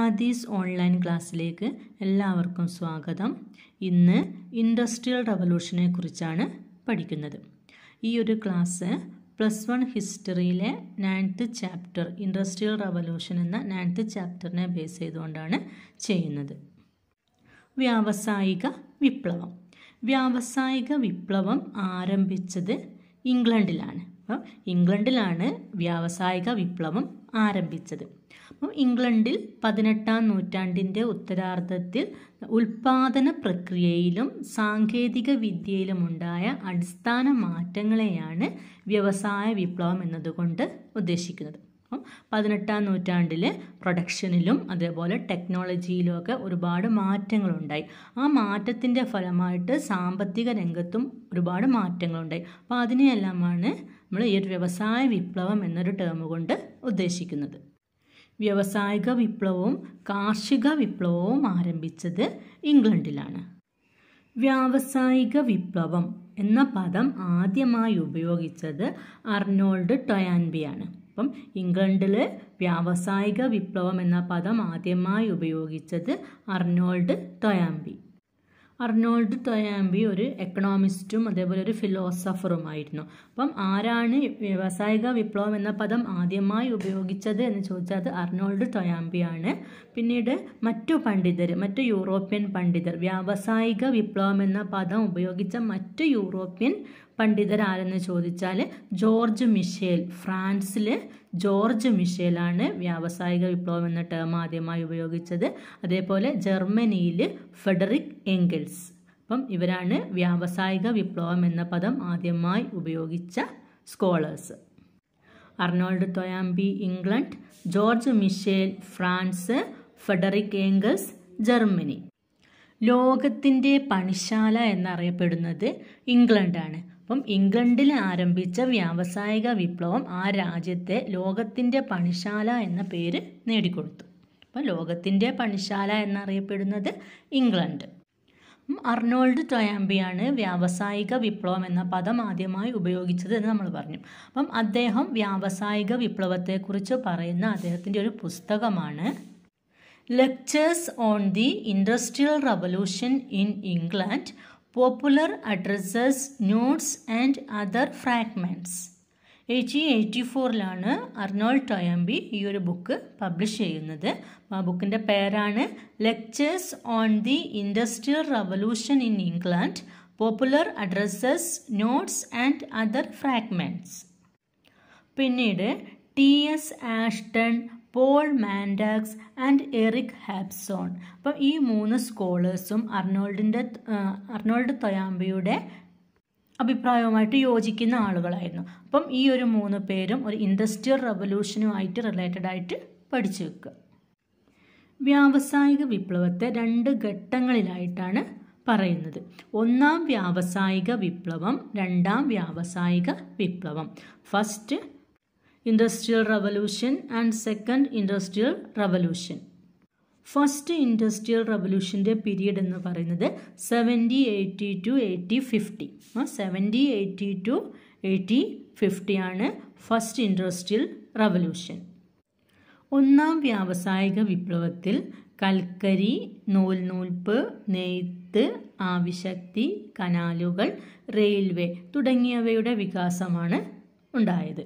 Aadhi's online ക്ലാസ്സിലേക്ക് എല്ലാവർക്കും സ്വാഗതം ഇന്ന് ഇൻഡസ്ട്രിയൽ റവല്യൂഷനെ കുറിച്ചാണ് പഠിക്കുന്നത് ഈ ഒരു ക്ലാസ് പ്ലസ് വൺ ഹിസ്റ്ററിയിലെ നയൻത്ത് ചാപ്റ്റർ ഇൻഡസ്ട്രിയൽ റവല്യൂഷൻ എന്ന നയൻത്ത് ചാപ്റ്ററിനെ ബേസ് ചെയ്തുകൊണ്ടാണ് ചെയ്യുന്നത് വ്യാവസായിക വിപ്ലവം വ്യാവസായിക വിപ്ലവം ആരംഭിച്ചത് ഇംഗ്ലണ്ടിലാണ് അപ്പം ഇംഗ്ലണ്ടിലാണ് വ്യാവസായിക വിപ്ലവം ആരംഭിച്ചത് അപ്പം ഇംഗ്ലണ്ടിൽ പതിനെട്ടാം നൂറ്റാണ്ടിൻ്റെ ഉത്തരാർദ്ധത്തിൽ ഉൽപാദന പ്രക്രിയയിലും സാങ്കേതിക വിദ്യയിലുമുണ്ടായ അടിസ്ഥാന മാറ്റങ്ങളെയാണ് വ്യവസായ വിപ്ലവം എന്നതുകൊണ്ട് ഉദ്ദേശിക്കുന്നത് പതിനെട്ടാം നൂറ്റാണ്ടിലെ പ്രൊഡക്ഷനിലും അതേപോലെ ടെക്നോളജിയിലും ഒക്കെ ഒരുപാട് മാറ്റങ്ങളുണ്ടായി ആ മാറ്റത്തിൻ്റെ ഫലമായിട്ട് സാമ്പത്തിക രംഗത്തും ഒരുപാട് മാറ്റങ്ങളുണ്ടായി അപ്പോൾ അതിനെയെല്ലാമാണ് നമ്മൾ ഈ ഒരു വ്യവസായ വിപ്ലവം എന്നൊരു ടേം കൊണ്ട് ഉദ്ദേശിക്കുന്നത് വ്യവസായിക വിപ്ലവവും കാർഷിക വിപ്ലവവും ആരംഭിച്ചത് ഇംഗ്ലണ്ടിലാണ് വ്യാവസായിക വിപ്ലവം എന്ന പദം ആദ്യമായി ഉപയോഗിച്ചത് അർണോൾഡ് ടൊയാൻബിയാണ് അപ്പം ഇംഗ്ലണ്ടിൽ വ്യാവസായിക വിപ്ലവം എന്ന പദം ആദ്യമായി ഉപയോഗിച്ചത് അർണോൾഡ് ടൊയാംബി അർണോൾഡ് ടൊയാംബി ഒരു എക്കണോമിസ്റ്റും അതേപോലെ ഒരു ഫിലോസഫറുമായിരുന്നു അപ്പം ആരാണ് വ്യാവസായിക വിപ്ലവം എന്ന പദം ആദ്യമായി ഉപയോഗിച്ചത് എന്ന് ചോദിച്ചാൽ അത് അർണോൾഡ് ടൊയാംബിയാണ് പിന്നീട് മറ്റു പണ്ഡിതർ മറ്റു യൂറോപ്യൻ പണ്ഡിതർ വ്യാവസായിക വിപ്ലവം എന്ന പദം ഉപയോഗിച്ച മറ്റു യൂറോപ്യൻ പണ്ഡിതരാരെന്ന് ചോദിച്ചാൽ ജോർജ് മിഷേൽ ഫ്രാൻസിൽ ജോർജ് മിഷേലാണ് വ്യാവസായിക വിപ്ലവം എന്ന ടേം ആദ്യമായി ഉപയോഗിച്ചത് അതേപോലെ ജർമ്മനിയിൽ ഫെഡറിക് എങ്കിൾസ് അപ്പം ഇവരാണ് വ്യാവസായിക വിപ്ലവം എന്ന പദം ആദ്യമായി ഉപയോഗിച്ച scholars Arnold Toynbee England George Michel France Frederick Engels Germany ലോകത്തിൻ്റെ പണിശാല എന്നറിയപ്പെടുന്നത് ഇംഗ്ലണ്ടാണ് അപ്പം ഇംഗ്ലണ്ടിൽ ആരംഭിച്ച വ്യാവസായിക വിപ്ലവം ആ രാജ്യത്തെ ലോകത്തിൻ്റെ പണിശാല എന്ന പേര് നേടിക്കൊടുത്തു അപ്പോൾ ലോകത്തിൻ്റെ പണിശാല എന്നറിയപ്പെടുന്നത് ഇംഗ്ലണ്ട് അർണോൾഡ് ടൊയാംബിയാണ് വ്യാവസായിക വിപ്ലവം എന്ന പദം ആദ്യമായി ഉപയോഗിച്ചത് എന്ന് നമ്മൾ പറഞ്ഞു അപ്പം അദ്ദേഹം വ്യാവസായിക വിപ്ലവത്തെക്കുറിച്ച് പറയുന്ന അദ്ദേഹത്തിൻ്റെ ഒരു പുസ്തകമാണ് lectures on the industrial revolution in England popular addresses notes and other fragments eighteen eighty ഫോറിലാണ് അർണോൾഡ് ടോയംബി ഈ ഒരു ബുക്ക് പബ്ലിഷ് ചെയ്യുന്നത് ആ ബുക്കിൻ്റെ പേരാണ് lectures on the industrial revolution in England popular addresses notes and other fragments പിന്നീട് T S Ashton Paul Mantoux and Eric Hobsbawm അപ്പം ഈ മൂന്ന് സ്കോളേഴ്സും അർണോൾഡിൻ്റെ അർണോൾഡ് തൊയാമ്പയുടെ അഭിപ്രായവുമായിട്ട് യോജിക്കുന്ന ആളുകളായിരുന്നു അപ്പം ഈ ഒരു മൂന്ന് പേരും ഒരു ഇൻഡസ്ട്രിയൽ റവല്യൂഷനുമായിട്ട് റിലേറ്റഡ് ആയിട്ട് പഠിച്ചു വെക്കുക വ്യാവസായിക വിപ്ലവത്തെ രണ്ട് ഘട്ടങ്ങളിലായിട്ടാണ് പറയുന്നത് ഒന്നാം വ്യാവസായിക വിപ്ലവം രണ്ടാം വ്യാവസായിക വിപ്ലവം first industrial revolution and second industrial revolution first industrial റവല്യൂഷൻ്റെ പീരീഡ് എന്ന് പറയുന്നത് seventy eighty to eighty fifty seventy eighty to eighty fifty ആണ് ഫസ്റ്റ് ഇൻഡസ്ട്രിയൽ റവല്യൂഷൻ ഒന്നാം വ്യാവസായിക വിപ്ലവത്തിൽ കൽക്കരി നൂൽനൂൽപ്പ് നെയ്ത്ത് ആവിശക്തി കനാലുകൾ റെയിൽവേ തുടങ്ങിയവയുടെ വികാസമാണ് ഉണ്ടായത്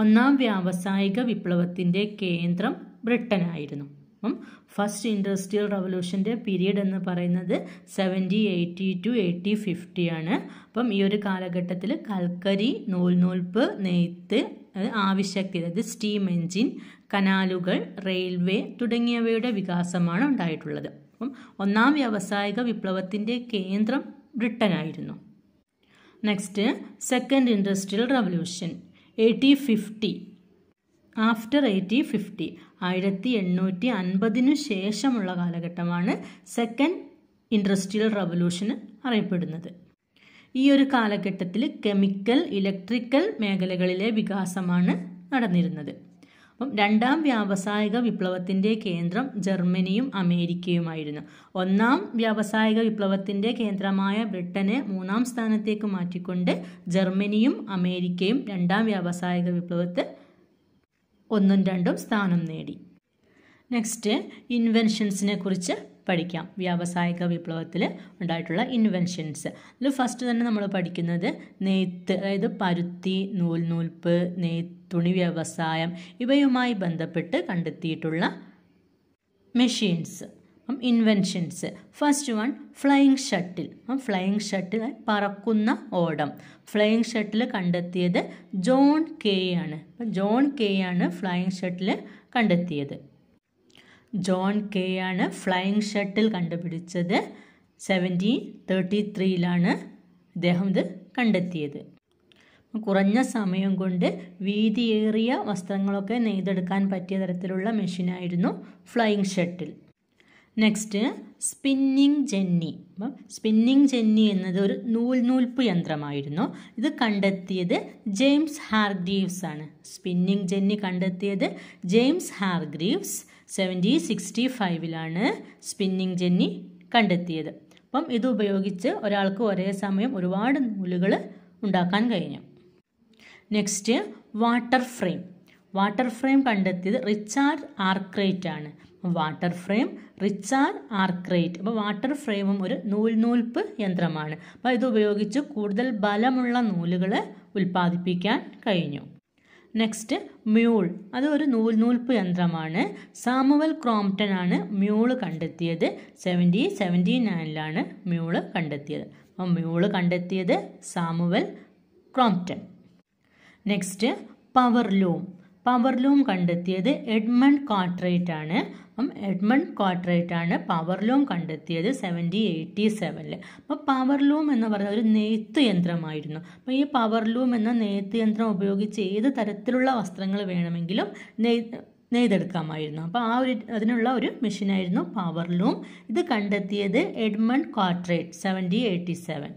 ഒന്നാം വ്യാവസായിക വിപ്ലവത്തിൻ്റെ കേന്ദ്രം ബ്രിട്ടനായിരുന്നു അപ്പം ഫസ്റ്റ് ഇൻഡസ്ട്രിയൽ റവല്യൂഷൻ്റെ പീരീഡ് എന്ന് പറയുന്നത് seventy eighty to eighty fifty ആണ് അപ്പം ഈ ഒരു കാലഘട്ടത്തിൽ കൽക്കരി നൂൽനൂൽപ്പ് നെയ്ത്ത് ആവശ്യകത അതായത് സ്റ്റീം എഞ്ചിൻ കനാലുകൾ റെയിൽവേ തുടങ്ങിയവയുടെ വികാസമാണ് ഉണ്ടായിട്ടുള്ളത് അപ്പം ഒന്നാം വ്യാവസായിക വിപ്ലവത്തിൻ്റെ കേന്ദ്രം ബ്രിട്ടനായിരുന്നു next second industrial revolution eighty fifty after eighty fifty ആയിരത്തി എണ്ണൂറ്റി അൻപതിനു ശേഷമുള്ള കാലഘട്ടമാണ് സെക്കൻഡ് ഇൻഡസ്ട്രിയൽ റവല്യൂഷന് അറിയപ്പെടുന്നത് ഈ ഒരു കാലഘട്ടത്തിൽ കെമിക്കൽ ഇലക്ട്രിക്കൽ മേഖലകളിലെ വികാസമാണ് നടന്നിരുന്നത് അപ്പം രണ്ടാം വ്യാവസായിക വിപ്ലവത്തിൻ്റെ കേന്ദ്രം ജർമ്മനിയും അമേരിക്കയുമായിരുന്നു ഒന്നാം വ്യാവസായിക വിപ്ലവത്തിൻ്റെ കേന്ദ്രമായ ബ്രിട്ടനെ മൂന്നാം സ്ഥാനത്തേക്ക് മാറ്റിക്കൊണ്ട് ജർമ്മനിയും അമേരിക്കയും രണ്ടാം വ്യാവസായിക വിപ്ലവത്തിൽ ഒന്നും രണ്ടും സ്ഥാനം നേടി നെക്സ്റ്റ് ഇൻവെൻഷൻസിനെ കുറിച്ച് പഠിക്കാം വ്യാവസായിക വിപ്ലവത്തിൽ ഉണ്ടായിട്ടുള്ള ഇൻവെൻഷൻസ് അതിൽ ഫസ്റ്റ് തന്നെ നമ്മൾ പഠിക്കുന്നത് നെയ്ത്ത് അതായത് പരുത്തി നൂൽ നൂൽപ്പ് നെയ്ത്ത് തുണി വ്യവസായം ഇവയുമായി ബന്ധപ്പെട്ട് കണ്ടെത്തിയിട്ടുള്ള machines inventions first one flying shuttle flying shuttle പറക്കുന്ന ഓടം ഫ്ലൈയിങ് ഷട്ടിൽ കണ്ടെത്തിയത് ജോൺ കെ ആണ് ജോൺ കെ ആണ് ഫ്ലൈയിങ് ഷട്ടിൽ കണ്ടെത്തിയത് ജോൺ കെ ആണ് ഫ്ലയിങ് ഷട്ടിൽ കണ്ടുപിടിച്ചത് സെവൻറ്റീൻ തേർട്ടി ത്രീയിലാണ് അദ്ദേഹം ഇത് കണ്ടെത്തിയത് കുറഞ്ഞ സമയം കൊണ്ട് വീതിയേറിയ വസ്ത്രങ്ങളൊക്കെ നെയ്തെടുക്കാൻ പറ്റിയ തരത്തിലുള്ള മെഷീനായിരുന്നു flying shuttle next spinning jenny അപ്പം സ്പിന്നിങ് ജെന്നി എന്നത് ഒരു നൂൽ നൂൽപ്പ് യന്ത്രമായിരുന്നു ഇത് കണ്ടെത്തിയത് ജെയിംസ് ഹാർഗ്രീവ്സ് ആണ് സ്പിന്നിങ് ജെന്നി കണ്ടെത്തിയത് ജെയിംസ് ഹാർഗ്രീവ്സ് സെവൻറ്റീൻ സിക്സ്റ്റി ഫൈവിലാണ് സ്പിന്നിങ് ജെന്നി കണ്ടെത്തിയത് അപ്പം ഇത് ഉപയോഗിച്ച് ഒരാൾക്ക് ഒരേ സമയം ഒരുപാട് നൂലുകൾ ഉണ്ടാക്കാൻ കഴിഞ്ഞു next water frame water frame കണ്ടെത്തിയത് റിച്ചാർഡ് ആർക്രൈറ്റ് ആണ് വാട്ടർ ഫ്രെയിം റിച്ചാർ ആർക്രൈറ്റ് അപ്പോൾ വാട്ടർ ഫ്രെയിമും ഒരു നൂൽ നൂൽപ്പ് യന്ത്രമാണ് അപ്പോൾ ഇത് ഉപയോഗിച്ച് കൂടുതൽ ബലമുള്ള നൂലുകൾ ഉൽപ്പാദിപ്പിക്കാൻ കഴിഞ്ഞു നെക്സ്റ്റ് മ്യൂൾ അത് ഒരു നൂൽ നൂൽപ്പ് യന്ത്രമാണ് സാമുവൽ ക്രോംപ്റ്റൺ ആണ് മ്യൂള് കണ്ടെത്തിയത് സെവൻറ്റി സെവൻറ്റി നയനിലാണ് മ്യൂള് കണ്ടെത്തിയത് അപ്പോൾ മ്യൂള് കണ്ടെത്തിയത് Samuel Crompton next power loom power loom കണ്ടെത്തിയത് എഡ്മണ്ട് കാട്രേറ്റ് ആണ് അപ്പം എഡ്മണ്ട് കാട്രേറ്റ് ആണ് പവർലൂം കണ്ടെത്തിയത് സെവൻറ്റി എയ്റ്റി സെവനിൽ പവർ പവർലൂം എന്ന് പറയുന്ന ഒരു നെയ്ത്ത് യന്ത്രമായിരുന്നു അപ്പോൾ ഈ പവർലൂം എന്ന നെയ്ത്ത് യന്ത്രം ഉപയോഗിച്ച് ഏത് തരത്തിലുള്ള വസ്ത്രങ്ങൾ വേണമെങ്കിലും നെയ് നെയ്തെടുക്കാമായിരുന്നു അപ്പോൾ ആ ഒരു അതിനുള്ള ഒരു മെഷീനായിരുന്നു പവർലൂം ഇത് കണ്ടെത്തിയത് Edmund Cartwright seventy eighty seven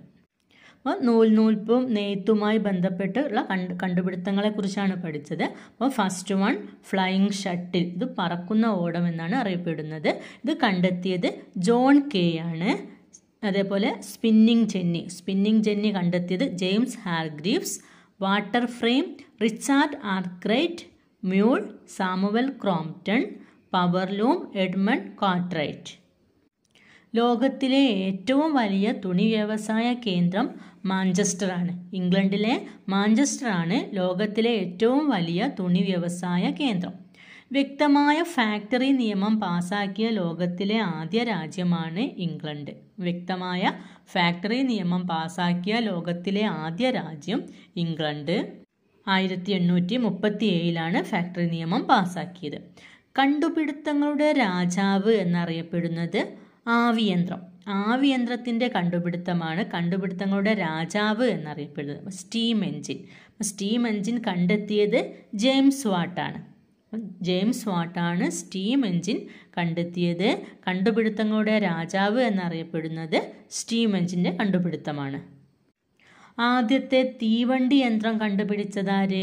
അപ്പോൾ നൂൽ നൂൽപ്പും നെയ്ത്തുമായി ബന്ധപ്പെട്ടുള്ള കണ്ട് കണ്ടുപിടുത്തങ്ങളെക്കുറിച്ചാണ് പഠിച്ചത് അപ്പോൾ ഫസ്റ്റ് വൺ ഫ്ലൈയിങ് ഷട്ടിൽ ഇത് പറക്കുന്ന ഓടം എന്നാണ് അറിയപ്പെടുന്നത് ഇത് കണ്ടെത്തിയത് ജോൺ കെ ആണ് അതേപോലെ സ്പിന്നിങ് ജെന്നി സ്പിന്നിങ് ജെന്നി കണ്ടെത്തിയത് James Hargreaves water frame Richard Arkwright mule Samuel Crompton power loom Edmund Cartwright ലോകത്തിലെ ഏറ്റവും വലിയ തുണി വ്യവസായ കേന്ദ്രം മാഞ്ചസ്റ്ററാണ് ഇംഗ്ലണ്ടിലെ മാഞ്ചസ്റ്ററാണ് ലോകത്തിലെ ഏറ്റവും വലിയ തുണി വ്യവസായ കേന്ദ്രം വ്യക്തമായ ഫാക്ടറി നിയമം പാസാക്കിയ ലോകത്തിലെ ആദ്യ രാജ്യമാണ് ഇംഗ്ലണ്ട് വ്യക്തമായ ഫാക്ടറി നിയമം പാസാക്കിയ ലോകത്തിലെ ആദ്യ രാജ്യം ഇംഗ്ലണ്ട് ആയിരത്തി എണ്ണൂറ്റി മുപ്പത്തി ഏഴിലാണ് ഫാക്ടറി നിയമം പാസാക്കിയത് കണ്ടുപിടുത്തങ്ങളുടെ രാജാവ് എന്നറിയപ്പെടുന്നത് ആവിയന്ത്രം ആവിയന്ത്രത്തിൻ്റെ കണ്ടുപിടുത്തമാണ് കണ്ടുപിടുത്തങ്ങളുടെ രാജാവ് എന്നറിയപ്പെടുന്നത് സ്റ്റീം എൻജിൻ സ്റ്റീം എൻജിൻ കണ്ടെത്തിയത് ജെയിംസ് വാട്ടാണ് ജെയിംസ് വാട്ടാണ് സ്റ്റീം എൻജിൻ കണ്ടെത്തിയത് കണ്ടുപിടുത്തങ്ങളുടെ രാജാവ് എന്നറിയപ്പെടുന്നത് സ്റ്റീം എൻജിൻ്റെ കണ്ടുപിടുത്തമാണ് ആദ്യത്തെ തീവണ്ടി യന്ത്രം കണ്ടുപിടിച്ചതാര്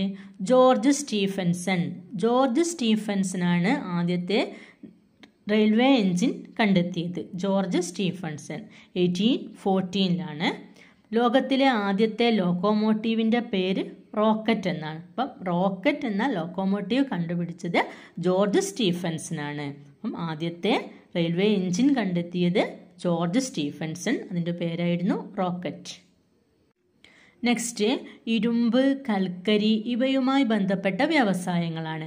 ജോർജ് സ്റ്റീഫൻസൺ ജോർജ് സ്റ്റീഫൻസനാണ് ആദ്യത്തെ റെയിൽവേ എഞ്ചിൻ കണ്ടെത്തിയത് ജോർജ് സ്റ്റീഫൻസൺ എയ്റ്റീൻ ഫോർട്ടീനിലാണ് ലോകത്തിലെ ആദ്യത്തെ ലോക്കോമോട്ടീവിൻ്റെ പേര് റോക്കറ്റ് എന്നാണ് അപ്പം റോക്കറ്റ് എന്ന ലോക്കോമോട്ടീവ് കണ്ടുപിടിച്ചത് ജോർജ് സ്റ്റീഫൻസനാണ് അപ്പം ആദ്യത്തെ റെയിൽവേ എഞ്ചിൻ കണ്ടെത്തിയത് ജോർജ് സ്റ്റീഫൻസൺ അതിൻ്റെ പേരായിരുന്നു റോക്കറ്റ് നെക്സ്റ്റ് ഇരുമ്പ് കൽക്കരി ഇവയുമായി ബന്ധപ്പെട്ട വ്യവസായങ്ങളാണ്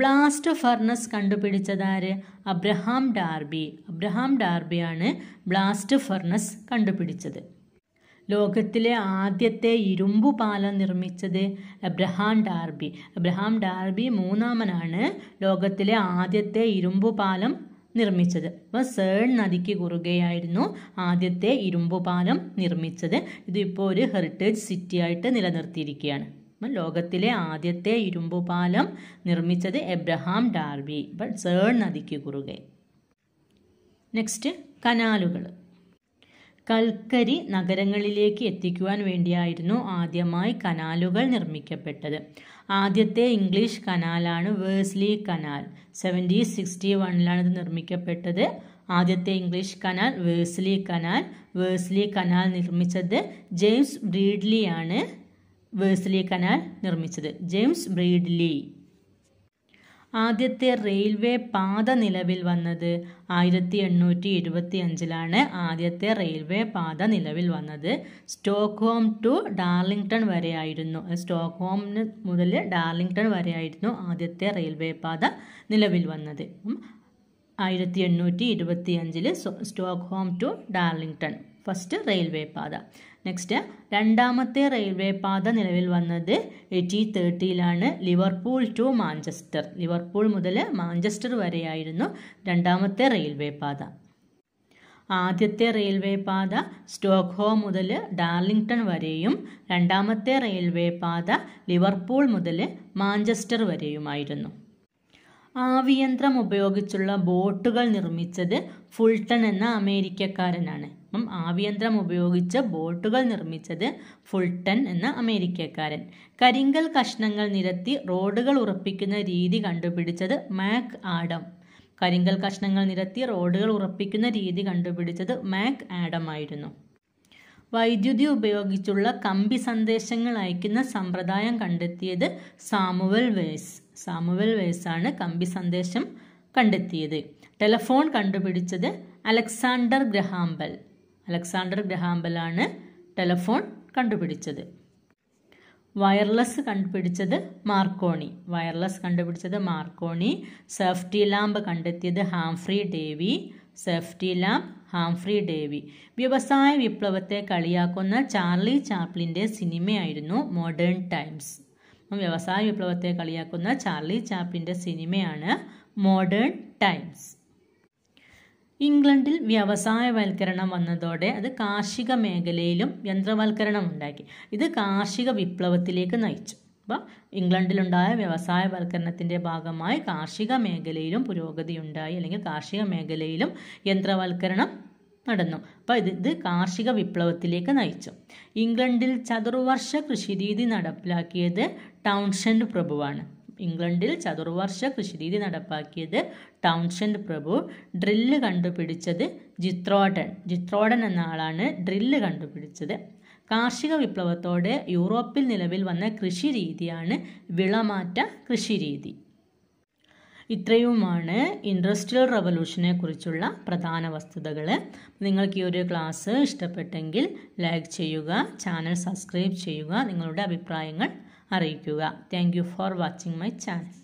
ബ്ലാസ്റ്റ് ഫർണസ് കണ്ടുപിടിച്ചതാര് അബ്രഹാം ഡാർബി അബ്രഹാം ഡാർബിയാണ് ബ്ലാസ്റ്റ് ഫർണസ് കണ്ടുപിടിച്ചത് ലോകത്തിലെ ആദ്യത്തെ ഇരുമ്പു പാലം നിർമ്മിച്ചത് അബ്രഹാം ഡാർബി അബ്രഹാം ഡാർബി മൂന്നാമനാണ് ലോകത്തിലെ ആദ്യത്തെ ഇരുമ്പു പാലം നിർമ്മിച്ചത് അപ്പോൾ സേൺ നദിക്ക് കുറുകെയായിരുന്നു ആദ്യത്തെ ഇരുമ്പു പാലം നിർമ്മിച്ചത് ഇതിപ്പോൾ ഒരു ഹെറിറ്റേജ് സിറ്റിയായിട്ട് നിലനിർത്തിയിരിക്കുകയാണ് ലോകത്തിലെ ആദ്യത്തെ ഇരുമ്പുപാലം നിർമ്മിച്ചത് എബ്രഹാം ഡാർബി ബട്ട് സേൺ നദിക്ക് കുറുകെ നെക്സ്റ്റ് കനാലുകൾ കൽക്കരി നഗരങ്ങളിലേക്ക് എത്തിക്കുവാൻ വേണ്ടിയായിരുന്നു ആദ്യമായി കനാലുകൾ നിർമ്മിക്കപ്പെട്ടത് ആദ്യത്തെ ഇംഗ്ലീഷ് കനാലാണ് വേഴ്സ്ലി കനാൽ സെവൻറ്റി സിക്സ്റ്റി വണ്ണിലാണ് ഇത് നിർമ്മിക്കപ്പെട്ടത് ആദ്യത്തെ English canal Worsley canal Worsley canal നിർമ്മിച്ചത് ജെയിംസ് ബ്രീഡ്ലിയാണ് വേഴ്സ്ലി കനാൽ നിർമ്മിച്ചത് ജെയിംസ് ബ്രീഡ്ലി ആദ്യത്തെ റെയിൽവേ പാത നിലവിൽ വന്നത് ആയിരത്തി എണ്ണൂറ്റി ഇരുപത്തി അഞ്ചിലാണ് ആദ്യത്തെ റെയിൽവേ പാത നിലവിൽ വന്നത് സ്റ്റോക്ക്ഹോം ടു ഡാർലിംഗ്ടൺ വരെയായിരുന്നു സ്റ്റോക്ക്ഹോമിന് മുതൽ ഡാർലിംഗ്ടൺ വരെയായിരുന്നു ആദ്യത്തെ റെയിൽവേ പാത നിലവിൽ വന്നത് ആയിരത്തി എണ്ണൂറ്റി ഇരുപത്തി അഞ്ചിൽ Stockholm to Darlington first railway പാത നെക്സ്റ്റ് രണ്ടാമത്തെ റെയിൽവേ പാത നിലവിൽ വന്നത് എയ്റ്റീൻ തേർട്ടിയിലാണ് ലിവർപൂൾ ടു മാഞ്ചസ്റ്റർ ലിവർപൂൾ മുതൽ മാഞ്ചസ്റ്റർ വരെയായിരുന്നു രണ്ടാമത്തെ റെയിൽവേ പാത ആദ്യത്തെ റെയിൽവേ പാത സ്റ്റോക്ക്ഹോം മുതൽ ഡാർലിംഗ്ടൺ വരെയും രണ്ടാമത്തെ റെയിൽവേ പാത ലിവർപൂൾ മുതൽ മാഞ്ചസ്റ്റർ വരെയുമായിരുന്നു ആവിയന്ത്രം ഉപയോഗിച്ചുള്ള ബോട്ടുകൾ നിർമ്മിച്ചത് ഫുൾട്ടൺ എന്ന അമേരിക്കക്കാരനാണ് അപ്പം ആവിയന്ത്രം ഉപയോഗിച്ച് ബോട്ടുകൾ നിർമ്മിച്ചത് ഫുൾട്ടൺ എന്ന അമേരിക്കക്കാരൻ കരിങ്കൽ കഷ്ണങ്ങൾ നിരത്തി റോഡുകൾ ഉറപ്പിക്കുന്ന രീതി കണ്ടുപിടിച്ചത് മാക് ആഡം കരിങ്കൽ കഷ്ണങ്ങൾ നിരത്തി റോഡുകൾ ഉറപ്പിക്കുന്ന രീതി കണ്ടുപിടിച്ചത് മാക് ആഡം ആയിരുന്നു വൈദ്യുതി ഉപയോഗിച്ചുള്ള കമ്പി സന്ദേശങ്ങൾ അയക്കുന്ന സമ്പ്രദായം കണ്ടെത്തിയത് സാമുവൽ വേസ് സാമുവൽ വെയ്സാണ് കമ്പി സന്ദേശം കണ്ടെത്തിയത് ടെലഫോൺ കണ്ടുപിടിച്ചത് അലക്സാണ്ടർ ഗ്രഹാംബൽ അലക്സാണ്ടർ ആണ് ടെലഫോൺ കണ്ടുപിടിച്ചത് വയർലെസ് കണ്ടുപിടിച്ചത് മാർക്കോണി വയർലെസ് കണ്ടുപിടിച്ചത് മാർക്കോണി സേഫ്റ്റി ലാമ്പ് കണ്ടെത്തിയത് Humphry Davy safety lamp Humphry Davy വ്യവസായ വിപ്ലവത്തെ കളിയാക്കുന്ന ചാർലി ചാപ്ലിൻ്റെ സിനിമയായിരുന്നു മോഡേൺ ടൈംസ് വ്യവസായ വിപ്ലവത്തെ കളിയാക്കുന്ന ചാർലി ചാപ്പിൻ്റെ സിനിമയാണ് മോഡേൺ ടൈംസ് ഇംഗ്ലണ്ടിൽ വ്യവസായവൽക്കരണം വന്നതോടെ അത് കാർഷിക മേഖലയിലും യന്ത്രവൽക്കരണം ഉണ്ടാക്കി ഇത് കാർഷിക വിപ്ലവത്തിലേക്ക് നയിച്ചു അപ്പോൾ ഇംഗ്ലണ്ടിലുണ്ടായ വ്യവസായവൽക്കരണത്തിൻ്റെ ഭാഗമായി കാർഷിക മേഖലയിലും പുരോഗതി ഉണ്ടായി അല്ലെങ്കിൽ കാർഷിക മേഖലയിലും യന്ത്രവൽക്കരണം നടന്നു അപ്പോൾ ഇത് ഇത് കാർഷിക വിപ്ലവത്തിലേക്ക് നയിച്ചു ഇംഗ്ലണ്ടിൽ ചതുർവർഷ കൃഷിരീതി നടപ്പിലാക്കിയത് ടൗൺഷൻഡ് പ്രഭുവാണ് ഇംഗ്ലണ്ടിൽ ചതുർവർഷ കൃഷിരീതി നടപ്പാക്കിയത് ടൗൺഷൻഡ് പ്രഭു ഡ്രില്ല് കണ്ടുപിടിച്ചത് ജിത്രോഡൻ ജിത്രോഡൻ എന്ന ആളാണ് ഡ്രില്ല് കണ്ടുപിടിച്ചത് കാർഷിക വിപ്ലവത്തോടെ യൂറോപ്പിൽ നിലവിൽ വന്ന കൃഷി രീതിയാണ് വിളമാറ്റ കൃഷിരീതി ഇത്രയുമാണ് ഇൻഡസ്ട്രിയൽ റവല്യൂഷനെ കുറിച്ചുള്ള പ്രധാന വസ്തുതകൾ നിങ്ങൾക്ക് ഈ ഒരു ക്ലാസ് ഇഷ്ടപ്പെട്ടെങ്കിൽ ലൈക്ക് ചെയ്യുക ചാനൽ സബ്സ്ക്രൈബ് ചെയ്യുക നിങ്ങളുടെ അഭിപ്രായങ്ങൾ അറിയിക്കുക thank for watching my channel